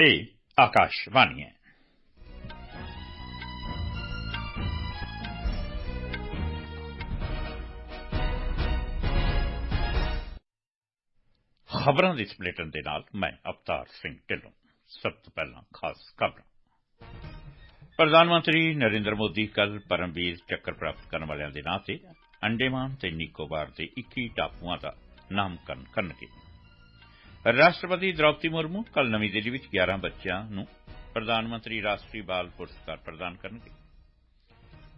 पे ਆਕਾਸ਼ਵਾਣੀ ਹੈ ਖਬਰਾਂ ਦੇ ਸਪਲੇਟਨ ਦੇ ਨਾਲ ਮੈਂ ਅਵਤਾਰ ਸਿੰਘ ਢਿੱਲੋਂ ਸਭ ਤੋਂ ਪਹਿਲਾਂ ਖਾਸ ਖਬਰ ਪ੍ਰਧਾਨ ਮੰਤਰੀ ਨਰਿੰਦਰ ਮੋਦੀ ਕੱਲ ਪਰਮਵੀਰ ਚੱਕਰ ਪ੍ਰਾਪਤ ਕਰਨ ਵਾਲਿਆਂ ਦੇ ਨਾਂ ਤੇ ਅੰਡੇਮਾਨ ਤੇ ਨਿਕੋਬਾਰ ਦੇ 21 ਟਾਪੂਆਂ ਦਾ ਨਾਮਕਰਨ ਕਰਨਗੇ ਰਾਸ਼ਟਰਪਤੀ ਦ੍ਰੌਪਦੀ ਮੁਰਮੂ ਕੱਲ ਨਵੀਂ ਦਿੱਲੀ ਵਿੱਚ 11 ਬੱਚਿਆਂ ਨੂੰ ਪ੍ਰਧਾਨ ਮੰਤਰੀ ਰਾਸ਼ਟਰੀ ਬਾਲ ਪੁਰਸਕਾਰ ਪ੍ਰਦਾਨ ਕਰਨਗੇ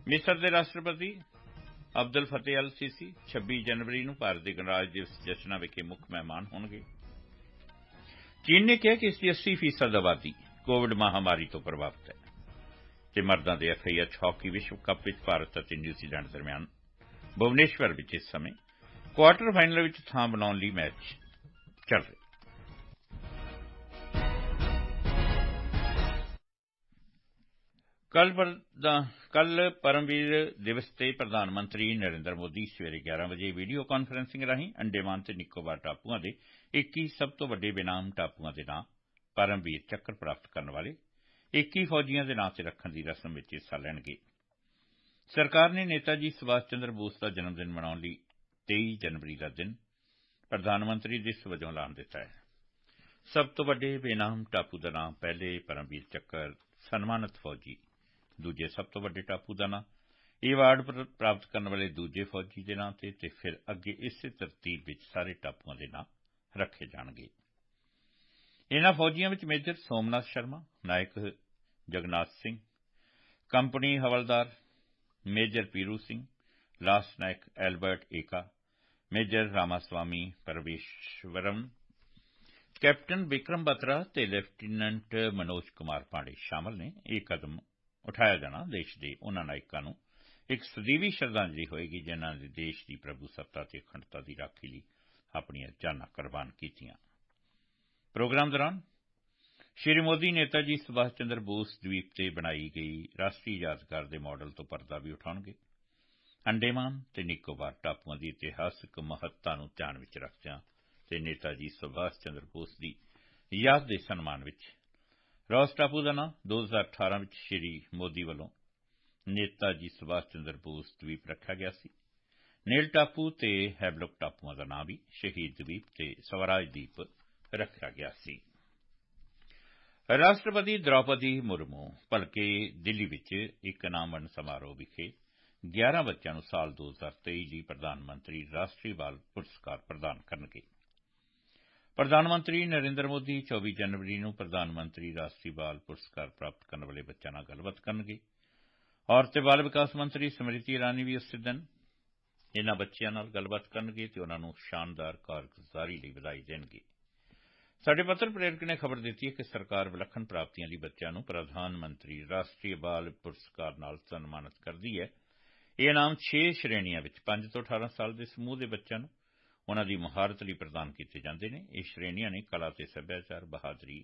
ਮਿਸਰ ਦੇ ਰਾਸ਼ਟਰਪਤੀ ਅਬਦੁਲ ਫਤਿਹ ਅਲ ਸੀਸੀ 26 ਜਨਵਰੀ ਨੂੰ ਭਾਰਤ ਦੇ ਗਣਰਾਜ ਦਿਵਸ ਜਸ਼ਨਾਂ ਵਿਖੇ ਮੁੱਖ ਮਹਿਮਾਨ ਹੋਣਗੇ ਚੀਨ ਨੇ ਕਿਹਾ ਕਿ ਇਸ ਦੀ 80% ਆਬਾਦੀ ਕੋਵਿਡ ਮਹਾਮਾਰੀ ਤੋਂ ਪ੍ਰਭਾਵਿਤ ਹੈ ਤੇ ਮਰਦਾਂ ਦੇ ਐਫਆਈਐਚ ਹਾਕੀ ਵਿਸ਼ਵ ਕੱਪ ਵਿੱਚ ਭਾਰਤ ਅਤੇ ਨਿਊਜ਼ੀਲੈਂਡ ਦਰਮਿਆਨ ਭੁਵਨੇਸ਼ਵਰ ਵਿੱਚ ਇਸ ਸਮੇਂ ਕੁਆਰਟਰ ਫਾਈਨਲ ਵਿੱਚ ਥਾਂ ਬਣਾਉਣ ਲਈ ਮੈਚ ਚੱਲ ਰਿਹਾ ਕੱਲ ਪਰਮਵੀਰ ਦਿਵਸ ਤੇ ਪ੍ਰਧਾਨ ਮੰਤਰੀ ਨਰਿੰਦਰ ਮੋਦੀ ਸਵੇਰੇ 11 ਵਜੇ ਵੀਡੀਓ ਕਾਨਫਰੰਸਿੰਗ ਰਾਹੀਂ ਅੰਡੇਮਾਨ ਤੇ ਨਿਕੋਬਾਰ ਟਾਪੂਆਂ ਦੇ 21 ਸਭ ਤੋਂ ਵੱਡੇ ਬਿਨਾਮ ਟਾਪੂਆਂ ਦੇ ਨਾਂ ਪਰਮਵੀਰ ਚੱਕਰ ਪ੍ਰਾਪਤ ਕਰਨ ਵਾਲੇ 21 ਫੌਜੀਆਂ ਦੇ ਨਾਂ ਤੇ ਰੱਖਣ ਦੀ ਰਸਮ ਵਿੱਚ ਹਿੱਸਾ ਲੈਣਗੇ ਸਰਕਾਰ ਨੇ ਨੇਤਾਜੀ ਸੁਭਾਸ਼ ਚੰਦਰ ਬੋਸ ਦਾ ਜਨਮ ਦਿਨ ਮਨਾਉਣ ਲਈ 23 ਜਨਵਰੀ ਦਾ ਦਿਨ ਪ੍ਰਧਾਨ ਮੰਤਰੀ ਦੇ ਸਵਜੋਂ ਐਲਾਨ ਦਿੱਤਾ ਹੈ ਸਭ ਤੋਂ ਵੱਡੇ ਬਿਨਾਮ ਟਾਪੂ ਦਾ ਨਾਮ ਪਹਿਲੇ ਪਰਮਵੀਰ ਚੱਕਰ ਸਨਮਾਨਿਤ ਫੌਜੀ ਦੂਜੇ ਸਭ ਤੋਂ ਵੱਡੇ ਟਾਪੂ ਦਾ ਨਾਂ ਇਹ ਅਵਾਰਡ ਪ੍ਰਾਪਤ ਕਰਨ ਵਾਲੇ ਦੂਜੇ ਫੌਜੀ ਦੇ ਨਾਂ ਤੇ ਤੇ ਫਿਰ ਅੱਗੇ ਇਸੇ ਤਰਤੀਬ ਵਿੱਚ ਸਾਰੇ ਟਾਪੂਆਂ ਦੇ ਨਾਂ ਰੱਖੇ ਜਾਣਗੇ ਇਹਨਾਂ ਫੌਜੀਆਂ ਵਿੱਚ major Somnath Sharma Naik Jagnath Singh company havildar major Piru Singh ਲਾਸਟ Naik Albert Ekka major Ramaswamy Parameswaran captain Vikram Batra ਤੇ ਲੈਫਟੀਨੈਂਟ ਮਨੋਜ ਕੁਮਾਰ ਪਾਂਡੇ ਸ਼ਾਮਲ ਨੇ ਇਹ ਕਦਮ ਉਠਾਇਆ ਜਾਣਾ ਦੇਸ਼ ਦੇ ਉਹਨਾਂ ਨਾਇਕਾਂ ਨੂੰ ਇੱਕ ਸਦੀਵੀ ਸ਼ਰਧਾਂਜਲੀ ਹੋਏਗੀ ਜਿਨ੍ਹਾਂ ਨੇ ਦੇਸ਼ ਦੀ ਪ੍ਰਭੂ ਸੱਤਾ ਤੇ ਅਖੰਡਤਾ ਦੀ ਰਾਖੀ ਲਈ ਆਪਣੀਆਂ ਜਾਨਾਂ ਕੁਰਬਾਨ ਕੀਤੀਆਂ ਪ੍ਰੋਗਰਾਮ ਦੌਰਾਨ ਸ਼੍ਰੀ ਮੋਦੀ ਨੇਤਾ ਜੀ ਸੁਭਾਸ਼ ਚੰਦਰ ਬੋਸ ਦੀਪ ਤੇ ਬਣਾਈ ਗਈ ਰਾਸ਼ਟਰੀ ਯਾਦਗਾਰ ਦੇ ਮਾਡਲ ਤੋਂ ਪਰਦਾ ਵੀ ਉਠਾਉਣਗੇ ਅੰਡੇਮਾਨ ਤੇ ਨਿਕੋਬਾਰ ਟਾਪੂਆਂ ਦੀ ਇਤਿਹਾਸਕ ਮਹੱਤਤਾ ਨੂੰ ਧਿਆਨ ਵਿੱਚ ਰੱਖਦਿਆਂ ਤੇ ਨੇਤਾ ਜੀ ਸੁਭਾਸ਼ ਚੰਦਰ ਬੋਸ ਦੀ ਯਾਦ ਦੇ ਸਨਮਾਨ ਵਿੱਚ ਰਾਸ ਟਾਪੂ ਦਾ ਨਾਂ 2018 ਵਿੱਚ ਸ਼੍ਰੀ ਮੋਦੀ ਵੱਲੋਂ ਨੇਤਾ ਜੀ ਸੁਭਾਸ਼ ਚੰਦਰ ਬੋਸ ਵੀ ਰੱਖਿਆ ਗਿਆ ਸੀ ਨੀਲ ਟਾਪੂ ਤੇ ਹੈਵਲੌਕ ਟਾਪੂਆਂ ਦਾ ਨਾਂ ਵੀ ਸ਼ਹੀਦ ਦੀਪ ਤੇ ਸਵਰਾਜ ਦੀਪ ਰੱਖਿਆ ਗਿਆ ਸੀ ਰਾਸ਼ਟਰਪਤੀ ਦ੍ਰੌਪਦੀ ਮੁਰਮੂ ਭਲਕੇ ਦਿੱਲੀ ਵਿੱਚ ਇੱਕ ਨਾਮਨ ਸਮਾਰੋਹ ਵਿਖੇ 11 ਬੱਚਿਆਂ ਨੂੰ ਸਾਲ 2023 ਲਈ ਪ੍ਰਧਾਨ ਮੰਤਰੀ ਰਾਸ਼ਟਰੀ ਬਾਲ ਪੁਰਸਕਾਰ ਪ੍ਰਦਾਨ ਕਰਨਗੇ ਪ੍ਰਧਾਨ ਮੰਤਰੀ ਨਰਿੰਦਰ ਮੋਦੀ 24 ਜਨਵਰੀ ਨੂੰ ਪ੍ਰਧਾਨ ਮੰਤਰੀ ਰਾਸ਼ਟਰੀ ਬਾਲ ਪੁਰਸਕਾਰ ਪ੍ਰਾਪਤ ਕਰਨ ਵਾਲੇ ਬੱਚਿਆਂ ਨਾਲ ਗੱਲਬਾਤ ਕਰਨਗੇ ਔਰਤ ਤੇ ਬਾਲ ਵਿਕਾਸ ਮੰਤਰੀ ਸਮ੍ਰਿਤੀ ਇਰਾਨੀ ਵੀ ਉਸੇ ਦਿਨ ਇਨ੍ਹਾਂ ਬੱਚਿਆਂ ਨਾਲ ਗੱਲਬਾਤ ਕਰਨਗੇ ਤੇ ਉਹਨਾਂ ਨੂੰ ਸ਼ਾਨਦਾਰ ਕਾਰਗੁਜ਼ਾਰੀ ਲਈ ਵਧਾਈ ਦੇਣਗੇ ਸਾਡੇ ਪੱਤਰ ਪ੍ਰੇਰਕ ਨੇ ਖਬਰ ਦਿੱਤੀ ਹੈ ਕਿ ਸਰਕਾਰ ਵਿਲੱਖਣ ਪ੍ਰਾਪਤੀਆਂ ਲਈ ਬੱਚਿਆਂ ਨੂੰ ਪ੍ਰਧਾਨ ਮੰਤਰੀ ਰਾਸ਼ਟਰੀ ਬਾਲ ਪੁਰਸਕਾਰ ਨਾਲ ਸਨਮਾਨਿਤ ਕਰਦੀ ਹੈ ਇਹ ਇਨਾਮ 6 ਸ਼੍ਰੇਣੀਆਂ ਵਿੱਚ 5 ਤੋਂ 18 ਸਾਲ ਦੇ ਸਮੂਹ ਦੇ ਬੱਚਿਆਂ ਨੂੰ ਉਨ੍ਹਾਂ ਦੀ ਮਹਾਰਤ ਲਈ ਪ੍ਰਦਾਨ ਕੀਤੇ ਜਾਂਦੇ ਨੇ ਇਹ ਸ਼੍ਰੇਣੀਆਂ ਨੇ ਕਲਾ ਤੇ ਸੱਭਿਆਚਾਰ ਬਹਾਦਰੀ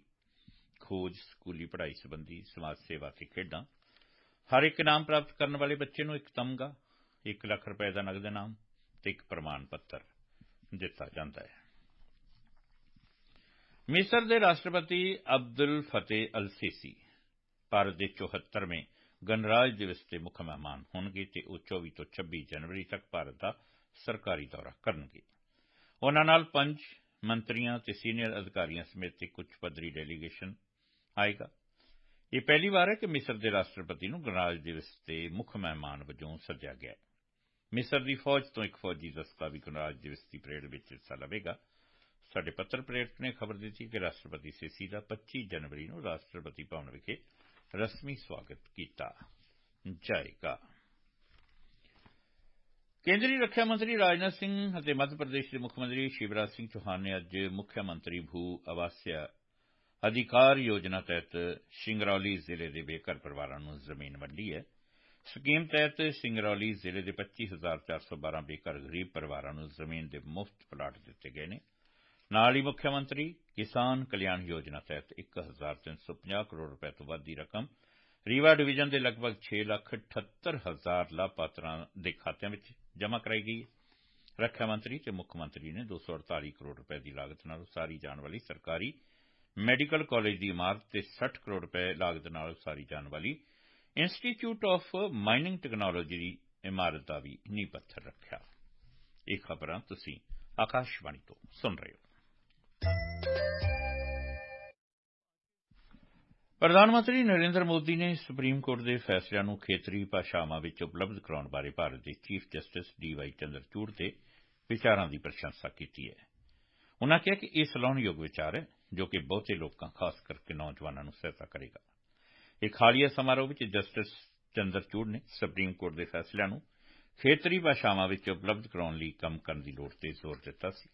ਖੋਜ ਸਕੂਲੀ ਪੜ੍ਹਾਈ ਸੰਬੰਧੀ ਸਮਾਜ ਸੇਵਾ ਤੇ ਖੇਡਾਂ ਹਰ ਇੱਕ ਨਾਮ ਪ੍ਰਾਪਤ ਕਰਨ ਵਾਲੇ ਬੱਚੇ ਨੂੰ ਇੱਕ ਤਮਗਾ 1 ਲੱਖ ਰੁਪਏ ਦਾ ਨਗਦ ਇਨਾਮ ਤੇ ਇੱਕ ਪ੍ਰਮਾਣ ਪੱਤਰ ਦਿੱਤਾ ਜਾਂਦਾ ਹੈ ਮਿਸਰ ਦੇ ਰਾਸ਼ਟਰਪਤੀ ਅਬਦੁਲ ਫਤਿਹ ਅਲ ਸੀਸੀ ਭਾਰਤ ਦੇ 74ਵੇਂ ਗਣਰਾਜ ਦਿਵਸ ਤੇ ਮੁੱਖ ਮਹਿਮਾਨ ਹੋਣਗੇ ਤੇ ਉਹ 24 ਤੋਂ 26 ਜਨਵਰੀ ਤੱਕ ਭਾਰਤ ਦਾ ਸਰਕਾਰੀ ਦੌਰਾ ਕਰਨਗੇ ਉਨ੍ਹਾਂ ਨਾਲ ਪੰਜ ਮੰਤਰੀਆਂ ਤੇ ਸੀਨੀਅਰ ਅਧਿਕਾਰੀਆਂ ਸਮੇਤ ਇੱਕ ਉੱਚ ਪੱਧਰੀ ਡੈਲੀਗੇਸ਼ਨ ਆਏਗਾ ਇਹ ਪਹਿਲੀ ਵਾਰ ਹੈ ਕਿ ਮਿਸਰ ਦੇ ਰਾਸ਼ਟਰਪਤੀ ਨੂੰ ਗਣਰਾਜ ਦਿਵਸ ਤੇ ਮੁੱਖ ਮਹਿਮਾਨ ਵਜੋਂ ਸੱਦਿਆ ਗਿਆ ਹੈ ਮਿਸਰ ਦੀ ਫੌਜ ਤੋਂ ਇੱਕ ਫੌਜੀ ਦਸਤਾ ਵੀ ਗਣਰਾਜ ਦਿਵਸ ਦੀ ਪਰੇਡ ਵਿੱਚ ਹਿੱਸਾ ਲਵੇਗਾ ਸਾਡੇ ਪੱਤਰ ਪ੍ਰੇਰਕ ਨੇ ਖਬਰ ਦਿੱਤੀ ਕਿ ਰਾਸ਼ਟਰਪਤੀ ਸਿਸੀ ਦਾ 25 ਜਨਵਰੀ ਨੂੰ ਰਾਸ਼ਟਰਪਤੀ ਭਵਨ ਵਿਖੇ ਰਸਮੀ ਸਵਾਗਤ ਕੀਤਾ ਜਾਏਗਾ ਕੇਂਦਰੀ ਰੱਖਿਆ ਮੰਤਰੀ ਰਾਜਨਾਥ ਸਿੰਘ ਅਤੇ ਮੱਧ ਪ੍ਰਦੇਸ਼ ਦੇ ਮੁੱਖ ਮੰਤਰੀ ਸ਼ਿਵਰਾਜ ਸਿੰਘ ਚੌਹਾਨ ਨੇ ਅੱਜ ਮੁੱਖ ਮੰਤਰੀ ਭੂ ਆਵਾਸਿਆ ਅਧਿਕਾਰ ਯੋਜਨਾ ਤਹਿਤ ਸਿੰਗਰੌਲੀ ਜ਼ਿਲ੍ਹੇ ਦੇ ਬੇਘਰ ਪਰਿਵਾਰਾਂ ਨੂੰ ਜ਼ਮੀਨ ਵੰਡੀ ਹੈ ਸਕੀਮ ਤਹਿਤ ਸਿੰਗਰੌਲੀ ਜ਼ਿਲ੍ਹੇ ਦੇ 25412 ਬੇਘਰ ਗਰੀਬ ਪਰਿਵਾਰਾਂ ਨੂੰ ਜ਼ਮੀਨ ਦੇ ਮੁਫਤ ਪਲਾਟ ਦਿੱਤੇ ਗਏ ਨੇ ਨਾਲ ਹੀ ਮੁੱਖ ਮੰਤਰੀ ਕਿਸਾਨ ਕਲਿਆਣ ਯੋਜਨਾ ਤਹਿਤ 1350 ਕਰੋੜ ਰੁਪਏ ਤੋਂ ਵੱਧ ਦੀ ਰਕਮ ਰੀਵਾ ਡਿਵੀਜ਼ਨ ਦੇ ਲਗਭਗ 6 ਲੱਖ 78 ਹਜ਼ਾਰ ਲਾਭਪਾਤਰਾਂ ਦੇ ਖਾਤਿਆਂ ਵਿੱਚ ਜਮ੍ਹਾਂ ਕਰਾਈ ਗਈ ਹੈ ਰੱਖਿਆ ਮੰਤਰੀ ਤੇ ਮੁੱਖ ਮੰਤਰੀ ਨੇ 248 ਕਰੋੜ ਰੁਪਏ ਦੀ ਲਾਗਤ ਨਾਲ ਉਸਾਰੀ ਜਾਣ ਵਾਲੀ ਸਰਕਾਰੀ ਮੈਡੀਕਲ ਕਾਲਜ ਦੀ ਇਮਾਰਤ ਤੇ 60 ਕਰੋੜ ਰੁਪਏ ਲਾਗਤ ਨਾਲ ਉਸਾਰੀ ਜਾਣ ਵਾਲੀ ਇੰਸਟੀਚਿਊਟ ਆਫ ਮਾਈਨਿੰਗ ਟੈਕਨੋਲੋਜੀ ਦੀ ਇਮਾਰਤ ਦਾ ਵੀ ਨੀਂਹ ਪੱਥਰ ਰੱਖਿਆ ਇਹ ਖਬਰਾਂ ਤੁਸੀਂ ਆਕਾਸ਼ਵਾਣੀ ਤੋਂ ਸੁਣ ਰਹੇ ਹੋ ਪ੍ਰਧਾਨ ਮੰਤਰੀ ਨਰਿੰਦਰ ਮੋਦੀ ਨੇ ਸੁਪਰੀਮ ਕੋਰਟ ਦੇ ਫੈਸਲਿਆਂ ਨੂੰ ਖੇਤਰੀ ਭਾਸ਼ਾਵਾਂ ਵਿੱਚ ਉਪਲਬਧ ਕਰਾਉਣ ਬਾਰੇ ਭਾਰਤ ਦੇ ਚੀਫ ਜਸਟਿਸ ਡੀਵਾਈ ਚੰਦਰਚੂੜ ਦੇ ਵਿਚਾਰਾਂ ਦੀ ਪ੍ਰਸ਼ੰਸਾ ਕੀਤੀ ਹੈ ਉਨ੍ਹਾਂ ਕਿਹਾ ਕਿ ਇਹ ਸਲਾਹੁਣਯੋਗ ਵਿਚਾਰ ਹੈ ਜੋ ਕਿ ਬਹੁਤੇ ਲੋਕਾਂ ਖਾਸ ਕਰਕੇ ਨੌਜਵਾਨਾਂ ਨੂੰ ਸਹਾਇਤਾ ਕਰੇਗਾ ਇਹ ਖਾਲੀਆ ਸਮਾਰੋਹ ਵਿੱਚ ਜਸਟਿਸ ਚੰਦਰਚੂੜ ਨੇ ਸੁਪਰੀਮ ਕੋਰਟ ਦੇ ਫੈਸਲਿਆਂ ਨੂੰ ਖੇਤਰੀ ਭਾਸ਼ਾਵਾਂ ਵਿੱਚ ਉਪਲਬਧ ਕਰਾਉਣ ਲਈ ਕੰਮ ਕਰਨ ਦੀ ਲੋੜ ਤੇ ਜ਼ੋਰ ਦਿੱਤਾ ਸੀ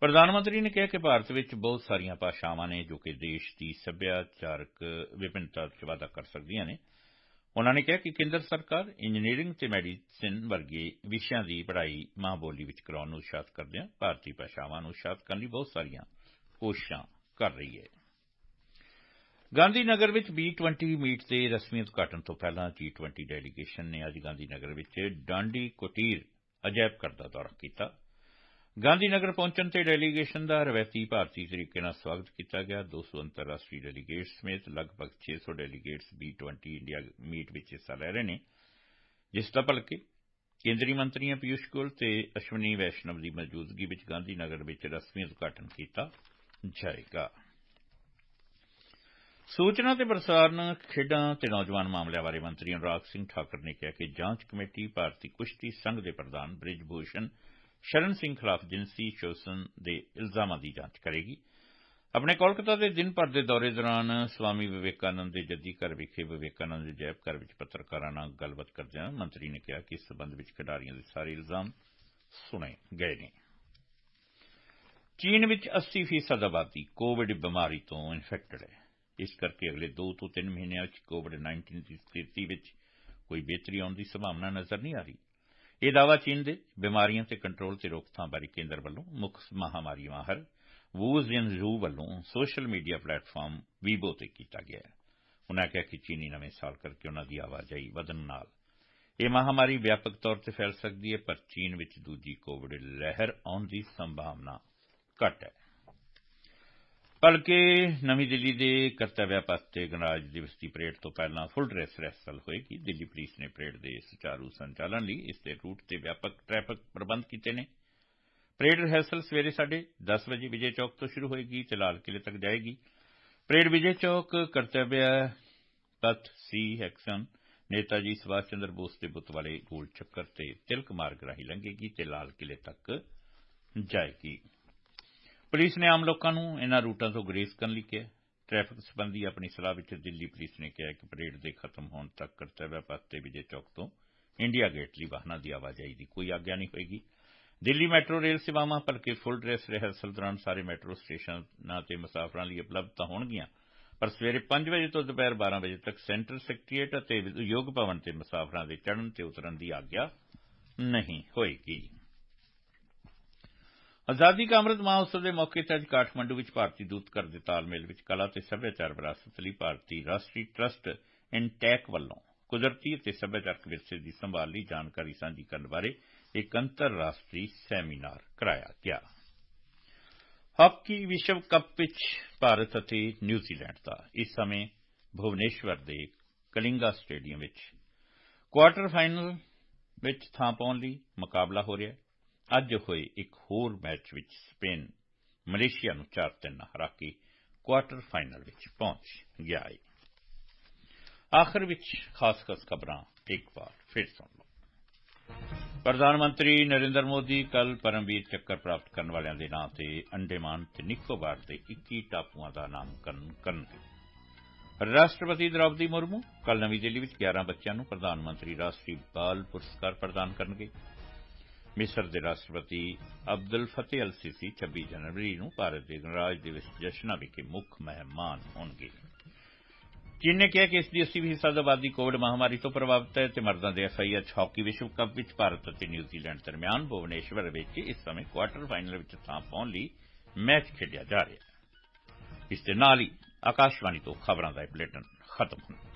ਪ੍ਰਧਾਨ ਮੰਤਰੀ ਨੇ ਕਿਹਾ ਕਿ ਭਾਰਤ ਵਿੱਚ ਬਹੁਤ ਸਾਰੀਆਂ ਭਾਸ਼ਾਵਾਂ ਨੇ ਜੋ ਕਿ ਦੇਸ਼ ਦੀ ਸੱਭਿਆਚਾਰਕ ਵਿਭਿੰਨਤਾ ਵਿੱਚ ਵਾਧਾ ਕਰ ਸਕਦੀਆਂ ਨੇ ਉਨ੍ਹਾਂ ਨੇ ਕਿਹਾ ਕਿ ਕੇਂਦਰ ਸਰਕਾਰ ਇੰਜੀਨੀਅਰਿੰਗ ਤੇ ਮੈਡੀਸਿਨ ਵਰਗੇ ਵਿਸ਼ਿਆਂ ਦੀ ਪੜ੍ਹਾਈ ਮਾਂ ਬੋਲੀ ਵਿੱਚ ਕਰਾਉਣ ਨੂੰ ਕਰਦੇ ਕਰਦਿਆਂ ਭਾਰਤੀ ਭਾਸ਼ਾਵਾਂ ਨੂੰ ਉਤਸ਼ਾਹਿਤ ਕਰਨ ਲਈ ਬਹੁਤ ਸਾਰੀਆਂ ਕੋਸ਼ਿਸ਼ਾਂ ਕਰ ਰਹੀ ਹੈ। ਗਾਂਧੀ ਨਗਰ ਵਿੱਚ B20 ਮੀਟ ਦੇ ਰਸਮੀ ਉਦਘਾਟਨ ਤੋਂ ਪਹਿਲਾਂ G20 ਡੈਲੀਗੇਸ਼ਨ ਨੇ ਅੱਜ ਗਾਂਧੀ ਨਗਰ ਵਿੱਚ ਡਾਂਡੀ ਕੁਟੀਰ ਅਜਾਇਬ ਘਰ ਦਾ ਦੌਰਾ ਕੀਤਾ ਗਾਂਧੀਨਗਰ ਪਹੁੰਚਣ ਤੇ ਡੈਲੀਗੇਸ਼ਨ ਦਾ ਰਵੈਤੀ ਭਾਰਤੀ ਤਰੀਕੇ ਨਾਲ ਸਵਾਗਤ ਕੀਤਾ ਗਿਆ 200 ਅੰਤਰਰਾਸ਼ਟਰੀ ਡੈਲੀਗੇਟਸ ਸਮੇਤ ਲਗਭਗ 600 ਡੈਲੀਗੇਟਸ B20 ਇੰਡੀਆ ਮੀਟ ਵਿੱਚ ਹਿੱਸਾ ਲੈ ਰਹੇ ਨੇ ਜਿਸ ਦਾ ਭਲਕੇ ਕੇਂਦਰੀ ਮੰਤਰੀਆਂ ਪਿਊਸ਼ ਗੋਇਲ ਤੇ ਅਸ਼ਵਨੀ ਵੈਸ਼ਨਵ ਦੀ ਮੌਜੂਦਗੀ ਵਿੱਚ ਗਾਂਧੀਨਗਰ ਵਿੱਚ ਰਸਮੀ ਉਦਘਾਟਨ ਕੀਤਾ ਜਾਏਗਾ ਸੂਚਨਾ ਤੇ ਪ੍ਰਸਾਰਣ ਖੇਡਾਂ ਤੇ ਨੌਜਵਾਨ ਮਾਮਲਿਆਂ ਬਾਰੇ ਮੰਤਰੀ ਅਨੁਰਾਗ ਸਿੰਘ ਠਾਕਰ ਨੇ ਕਿਹਾ ਕਿ ਜਾਂਚ ਕਮੇਟੀ ਭਾਰਤੀ ਕੁਸ਼ਤੀ ਸੰਘ ਦੇ ਪ੍ਰਧਾਨ ਬ੍ਰਿਜ ਭੂਸ਼ਣ ਸ਼ਰਨ ਸਿੰਘ ਖਿਲਾਫ ਜਿੰਸੀ ਸ਼ੋਸ਼ਣ ਦੇ ਇਲਜ਼ਾਮਾਂ ਦੀ ਜਾਂਚ ਕਰੇਗੀ ਆਪਣੇ ਕੋਲਕਾਤਾ ਦੇ ਦਿਨ ਭਰ ਦੇ ਦੌਰੇ ਦੌਰਾਨ ਸਵਾਮੀ ਵਿਵੇਕਾਨੰਦ ਦੇ ਜੱਦੀ ਘਰ ਵਿਖੇ ਵਿਵੇਕਾਨੰਦ ਦੇ ਜੈਬ ਘਰ ਵਿੱਚ ਪੱਤਰਕਾਰਾਂ ਨਾਲ ਗੱਲਬਾਤ ਕਰਦਿਆਂ ਮੰਤਰੀ ਨੇ ਕਿਹਾ ਕਿ ਇਸ ਸਬੰਧ ਵਿੱਚ ਖਿਡਾਰੀਆਂ ਦੇ ਸਾਰੇ ਇਲਜ਼ਾਮ ਸੁਣੇ ਗਏ ਨੇ ਚੀਨ ਵਿੱਚ 80% ਆਬਾਦੀ ਕੋਵਿਡ ਬਿਮਾਰੀ ਤੋਂ ਇਨਫੈਕਟਡ ਹੈ ਇਸ ਕਰਕੇ ਅਗਲੇ 2 ਤੋਂ 3 ਮਹੀਨਿਆਂ ਵਿੱਚ ਕੋਵਿਡ-19 ਦੀ ਸਥਿਤੀ ਵਿੱਚ ਕੋਈ ਬਿਹਤਰੀ ਆਉਣ ਦੀ ਸੰਭਾਵਨਾ ਨਜ਼ਰ ਨਹੀਂ ਆ ਰਹੀ ਇਹ ਦਾਅਵਾ ਚੀਨ ਦੇ ਬਿਮਾਰੀਆਂ ਤੇ ਕੰਟਰੋਲ ਤੇ ਰੋਕਥਾਮ ਬਾਰੇ ਕੇਂਦਰ ਵੱਲੋਂ ਮੁੱਖ ਮਹਾਮਾਰੀ ਮਾਹਰ ਵੂ ਜਿਨਜ਼ੂ ਵੱਲੋਂ ਸੋਸ਼ਲ ਮੀਡੀਆ ਪਲੇਟਫਾਰਮ ਵੀਬੋ ਤੇ ਕੀਤਾ ਗਿਆ ਹੈ ਉਨ੍ਹਾਂ ਕਿਹਾ ਕਿ ਚੀਨੀ ਨਵੇਂ ਸਾਲ ਕਰਕੇ ਉਨ੍ਹਾਂ ਦੀ ਆਵਾਜਾਈ ਵਧਣ ਨਾਲ ਇਹ ਮਹਾਮਾਰੀ ਵਿਆਪਕ ਤੌਰ ਤੇ ਫੈਲ ਸਕਦੀ ਹੈ ਪਰ ਚੀਨ ਵਿੱਚ ਦੂਜੀ ਕੋਵਿਡ ਲਹਿਰ ਆਉਣ ਦੀ ਸੰਭਾਵਨਾ ਘੱਟ ਹੈ ਬਲਕਿ ਨਵੀਂ ਦਿੱਲੀ ਦੇ ਕਰਤਵਿਆ ਪਥ ਤੇ ਗਣਰਾਜ ਦਿਵਸ ਦੀ ਪਰੇਡ ਤੋਂ ਪਹਿਲਾਂ ਫੁੱਲ ਡਰੈਸ ਰਿਹਰਸਲ ਹੋਏਗੀ ਦਿੱਲੀ ਪੁਲਿਸ ਨੇ ਪਰੇਡ ਦੇ ਸੁਚਾਰੂ ਸੰਚਾਲਨ ਲਈ ਇਸ ਦੇ ਰੂਟ ਤੇ ਵਿਆਪਕ ਟ੍ਰੈਫਿਕ ਪ੍ਰਬੰਧ ਕੀਤੇ ਨੇ ਪਰੇਡ ਰਿਹਰਸਲ ਸਵੇਰੇ 10:30 ਵਜੇ ਵਿਜੇ ਚੌਕ ਤੋਂ ਸ਼ੁਰੂ ਹੋਏਗੀ ਤੇ ਲਾਲ ਕਿਲੇ ਤੱਕ ਜਾਏਗੀ ਪਰੇਡ ਵਿਜੇ ਚੌਕ ਕਰਤਵਿਆ ਪਥ ਸੀ ਐਕਸ਼ਨ ਨੇਤਾ ਜੀ ਸੁਭਾਸ਼ ਚੰਦਰ ਬੋਸ ਦੇ ਬੁੱਤ ਵਾਲੇ ਗੋਲ ਚੱਕਰ ਤੇ ਤਿਲਕ ਮਾਰਗ ਰਾਹੀਂ ਲੰਘੇਗੀ ਤੇ ਲਾਲ ਕਿਲੇ ਤੱਕ ਜਾਏਗੀ ਪੁਲਿਸ ਨੇ ਆਮ ਲੋਕਾਂ ਨੂੰ ਇਨ੍ਹਾਂ ਰੂਟਾਂ ਤੋਂ ਗਰੇਜ਼ ਕਰਨ ਲਈ ਕਿਹਾ ਟ੍ਰੈਫਿਕ ਸਬੰਧੀ ਆਪਣੀ ਸਲਾਹ ਵਿੱਚ ਦਿੱਲੀ ਪੁਲਿਸ ਨੇ ਕਿਹਾ ਕਿ ਪਰੇਡ ਦੇ ਖਤਮ ਹੋਣ ਤੱਕ ਕਰਤਵਯ ਪਥ ਤੇ ਵਿਜੇ ਚੌਕ ਤੋਂ ਇੰਡੀਆ ਗੇਟ ਲਈ ਵਾਹਨਾਂ ਦੀ ਆਵਾਜਾਈ ਦੀ ਕੋਈ ਆਗਿਆ ਨਹੀਂ ਹੋਏਗੀ ਦਿੱਲੀ ਮੈਟਰੋ ਰੇਲ ਸੇਵਾਵਾਂ ਪਰਕੇ ਫੁੱਲ ਡਰੈਸ ਰਿਹਰਸਲ ਦੌਰਾਨ ਸਾਰੇ ਮੈਟਰੋ ਸਟੇਸ਼ਨਾਂ ਤੇ ਮੁਸਾਫਰਾਂ ਲਈ ਉਪਲਬਧ ਤਾਂ ਹੋਣਗੀਆਂ ਪਰ ਸਵੇਰੇ 5 ਵਜੇ ਤੋਂ ਦੁਪਹਿਰ 12 ਵਜੇ ਤੱਕ ਸੈਂਟਰ ਸੈਕਟਰੀਏਟ ਅਤੇ ਯੋਗ ਭਵਨ ਤੇ ਮੁਸਾਫਰਾਂ ਦੇ ਚੜ੍ਹਨ ਤੇ ਉਤਰਨ ਦੀ ਆਗਿਆ ਨਹੀਂ ਹੋਏਗੀ ਆਜ਼ਾਦੀ ਕਾ ਅੰਮ੍ਰਿਤ ਮਹੋਤਸਵ ਦੇ ਮੌਕੇ ਤੇ ਅੱਜ ਕਾਠਮੰਡੂ ਵਿੱਚ ਭਾਰਤੀ ਦੂਤ ਦੇ ਤਾਲਮੇਲ ਵਿੱਚ ਕਲਾ ਤੇ ਸੱਭਿਆਚਾਰ ਵਿਰਾਸਤ ਲਈ ਭਾਰਤੀ ਰਾਸ਼ਟਰੀ ਟਰਸਟ ਇਨਟੈਕ ਵੱਲੋਂ ਕੁਦਰਤੀ ਅਤੇ ਸੱਭਿਆਚਾਰਕ ਵਿਰਸੇ ਦੀ ਸੰਭਾਲ ਲਈ ਜਾਣਕਾਰੀ ਸਾਂਝੀ ਕਰਨ ਬਾਰੇ ਇੱਕ ਅੰਤਰਰਾਸ਼ਟਰੀ ਸੈਮੀਨਾਰ ਕਰਾਇਆ ਗਿਆ। ਹਾਕੀ ਵਿਸ਼ਵ ਕੱਪ ਵਿੱਚ ਭਾਰਤ ਅਤੇ ਨਿਊਜ਼ੀਲੈਂਡ ਦਾ ਇਸ ਸਮੇਂ ਭੁਵਨੇਸ਼ਵਰ ਦੇ ਕਲਿੰਗਾ ਸਟੇਡੀਅਮ ਵਿੱਚ ਕੁਆਰਟਰ ਫਾਈਨਲ ਵਿੱਚ ਥਾਂ ਪਾਉਣ ਲਈ ਮੁਕਾਬਲਾ ਹੋ ਰਿਹਾ ਹੈ। ਅੱਜ ਹੋਏ ਇੱਕ ਹੋਰ ਮੈਚ ਵਿੱਚ ਸਪੇਨ ਮਲੇਸ਼ੀਆ ਨੂੰ 4-3 ਹਰਾ ਕੇ ਕੁਆਰਟਰ ਫਾਈਨਲ ਵਿੱਚ ਪਹੁੰਚ ਗਿਆ ਹੈ ਆਖਰ ਵਿੱਚ ਖਾਸ-ਖਾਸ ਖਬਰਾਂ ਇੱਕ ਵਾਰ ਫਿਰ ਸੁਣ ਲਓ ਪ੍ਰਧਾਨ ਮੰਤਰੀ ਨਰਿੰਦਰ ਮੋਦੀ ਕੱਲ ਪਰਮਵੀਰ ਚੱਕਰ ਪ੍ਰਾਪਤ ਕਰਨ ਵਾਲਿਆਂ ਦੇ ਨਾਂ ਤੇ ਅੰਡੇਮਾਨ ਤੇ ਨਿਕੋਬਾਰ ਦੇ 21 ਟਾਪੂਆਂ ਦਾ ਨਾਮਕਰਨ ਕਰਨਗੇ ਰਾਸ਼ਟਰਪਤੀ ਦ੍ਰੋਪਦੀ ਮੁਰਮੂ ਕੱਲ ਨਵੀਂ ਦਿੱਲੀ ਵਿੱਚ 11 ਬੱਚਿਆਂ ਨੂੰ ਪ੍ਰਧਾਨ ਮੰਤਰੀ ਰਾਸ਼ਟਰੀ ਬਾਲ ਪੁਰਸਕਾਰ ਪ੍ਰਦਾਨ ਕਰਨਗੇ ਮਿਸਰ ਦੇ ਰਾਸ਼ਟਰਪਤੀ ਅਬਦੁਲ ਫਤਿਹ ਅਲ ਸਿਸੀ 26 ਜਨਵਰੀ ਨੂੰ ਭਾਰਤ ਦੇ ਗਣਰਾਜ ਦਿਵਸ ਜਸ਼ਨਾਂ ਵਿੱਚ ਮੁੱਖ ਮਹਿਮਾਨ ਹੋਣਗੇ ਚੀਨ ਨੇ ਕਿਹਾ ਕਿ ਇਸ ਦੀ 80% ਆਬਾਦੀ ਕੋਵਿਡ ਮਹਾਮਾਰੀ ਤੋਂ ਪ੍ਰਭਾਵਿਤ ਹੈ ਤੇ ਮਰਦਾਂ ਦੇ ਐਫਆਈਐਚ ਹਾਕੀ ਵਿਸ਼ਵ ਕੱਪ ਵਿੱਚ ਭਾਰਤ ਅਤੇ ਨਿਊਜ਼ੀਲੈਂਡ ਦਰਮਿਆਨ ਭੁਵਨੇਸ਼ਵਰ ਵਿੱਚ ਇਸ ਸਮੇਂ ਕੁਆਰਟਰ ਫਾਈਨਲ ਵਿੱਚ ਥਾਂ ਪਾਉਣ ਲਈ ਮੈਚ ਖੇਡਿਆ ਜਾ ਰਿਹਾ ਹੈ ਇਸ ਦੇ ਨਾਲ ਹੀ ਆਕਾਸ਼ਵਾਣੀ ਤੋਂ ਖਬਰਾਂ ਦਾ ਬੁਲੇਟਿਨ ਖਤਮ ਹੁੰਦਾ ਹੈ